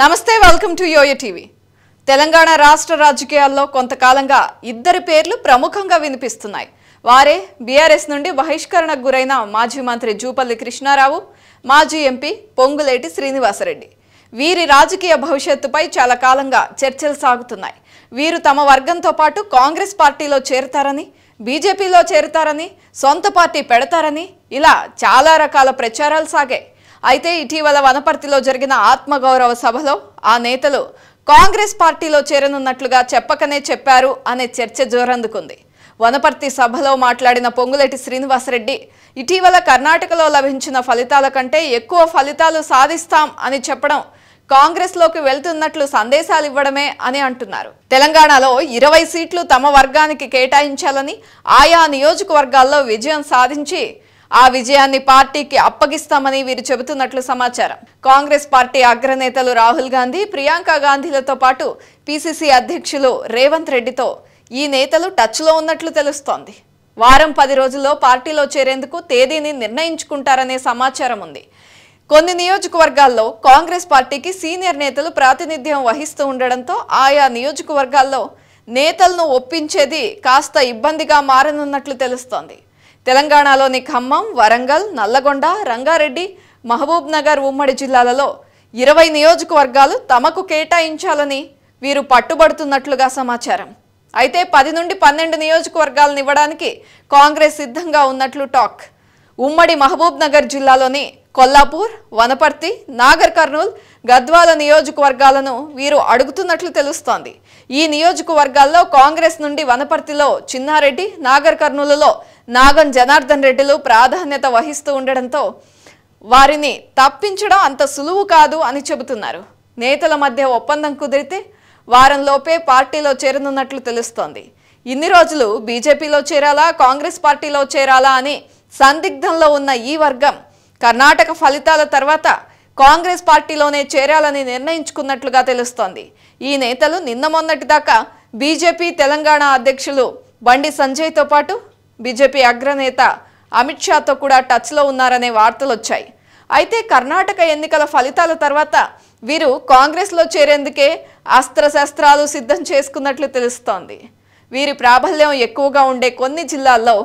నమస్తే welcome to yoyo TV Telangana రాష్ట్ర రాజకీయాల్లో కొంతకాలంగా ఇద్దరి పేర్లు ప్రముఖంగా వినిపిస్తున్నాయి వారే బీఆర్ఎస్ నుండి బహిష్కరణకు గురైన మాజీ మంత్రి జూపల్లి కృష్ణారావు మాజీ ఎంపీ పొంగులేటి శ్రీనివాసరెడ్డి వీరి రాజకీయ భవిష్యత్తుపై చాలా కాలంగా చర్చలు సాగుతున్నాయి వీరు తమ వర్గంతో పాటు కాంగ్రెస్ పార్టీలో చేరతారని బీజేపీలో చేరతారని సొంత పార్టీ పెడతారని ఇలా చాలా రకాల ప్రచారాలు సాగాయి అయితే ఇటీవల వనపర్తిలో జరిగిన ఆత్మగౌరవ సభలో ఆ నేతలు కాంగ్రెస్ పార్టీలో చేరనున్నట్లుగా చెప్పకనే చెప్పారు అనే చర్చ జోరందుకుంది వనపర్తి సభలో మాట్లాడిన పొంగులెటి శ్రీనివాసరెడ్డి ఇటీవల కర్ణాటకలో లభించిన ఫలితాల కంటే ఎక్కువ ఫలితాలు సాధిస్తాం అని చెప్పడం కాంగ్రెస్లోకి వెళ్తున్నట్లు సందేశాలు ఇవ్వడమే అని అంటున్నారు తెలంగాణలో ఇరవై సీట్లు తమ వర్గానికి కేటాయించాలని ఆయా నియోజకవర్గాల్లో విజయం సాధించి ఆ విజయాన్ని పార్టీకి అప్పగిస్తామని వీరు చెబుతున్నట్లు సమాచారం కాంగ్రెస్ పార్టీ అగ్రనేతలు రాహుల్ గాంధీ ప్రియాంక గాంధీలతో పాటు పీసీసీ అధ్యక్షులు రేవంత్ రెడ్డితో ఈ నేతలు టచ్లో ఉన్నట్లు తెలుస్తోంది వారం పది రోజుల్లో పార్టీలో చేరేందుకు తేదీని నిర్ణయించుకుంటారనే సమాచారం ఉంది కొన్ని నియోజకవర్గాల్లో కాంగ్రెస్ పార్టీకి సీనియర్ నేతలు ప్రాతినిధ్యం వహిస్తూ ఉండడంతో ఆయా నియోజకవర్గాల్లో నేతలను ఒప్పించేది కాస్త ఇబ్బందిగా మారనున్నట్లు తెలుస్తోంది తెలంగాణలోని ఖమ్మం వరంగల్ నల్లగొండ రంగారెడ్డి మహబూబ్ నగర్ ఉమ్మడి జిల్లాలలో ఇరవై నియోజకవర్గాలు తమకు కేటాయించాలని వీరు పట్టుబడుతున్నట్లుగా సమాచారం అయితే పది నుండి పన్నెండు నియోజకవర్గాలను ఇవ్వడానికి కాంగ్రెస్ సిద్ధంగా ఉన్నట్లు టాక్ ఉమ్మడి మహబూబ్ నగర్ జిల్లాలోని కొల్లాపూర్ వనపర్తి నాగర్ కర్నూల్ గద్వాల నియోజకవర్గాలను వీరు అడుగుతున్నట్లు తెలుస్తోంది ఈ నియోజకవర్గాల్లో కాంగ్రెస్ నుండి వనపర్తిలో చిన్నారెడ్డి నాగర్ కర్నూలులో నాగం జనార్దన్ రెడ్డిలు ప్రాధాన్యత వహిస్తూ ఉండడంతో వారిని తప్పించడం అంత సులువు కాదు అని చెబుతున్నారు నేతల మధ్య ఒప్పందం కుదిరితే వారంలోపే పార్టీలో చేరనున్నట్లు తెలుస్తోంది ఇన్ని రోజులు బీజేపీలో చేరాలా కాంగ్రెస్ పార్టీలో చేరాలా అని సందిగ్ధంలో ఉన్న ఈ వర్గం కర్ణాటక ఫలితాల తర్వాత కాంగ్రెస్ పార్టీలోనే చేరాలని నిర్ణయించుకున్నట్లుగా తెలుస్తోంది ఈ నేతలు నిన్న మొన్నటిదాకా బీజేపీ తెలంగాణ అధ్యక్షులు బండి సంజయ్తో పాటు బీజేపీ అగ్రనేత అమిత్ షాతో కూడా టచ్లో ఉన్నారనే వార్తలు వచ్చాయి అయితే కర్ణాటక ఎన్నికల ఫలితాల తర్వాత వీరు కాంగ్రెస్లో చేరేందుకే అస్త్రశస్త్రాలు సిద్ధం చేసుకున్నట్లు తెలుస్తోంది వీరి ప్రాబల్యం ఎక్కువగా ఉండే కొన్ని జిల్లాల్లో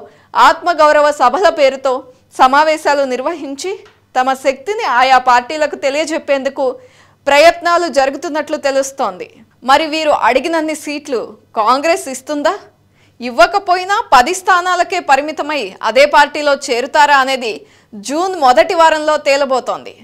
ఆత్మగౌరవ సభల పేరుతో సమావేశాలు నిర్వహించి తమ శక్తిని ఆయా పార్టీలకు తెలియజెప్పేందుకు ప్రయత్నాలు జరుగుతున్నట్లు తెలుస్తోంది మరి వీరు అడిగినన్ని సీట్లు కాంగ్రెస్ ఇస్తుందా ఇవ్వకపోయినా పది స్థానాలకే పరిమితమై అదే పార్టీలో చేరుతారా అనేది జూన్ మొదటి వారంలో తేలబోతోంది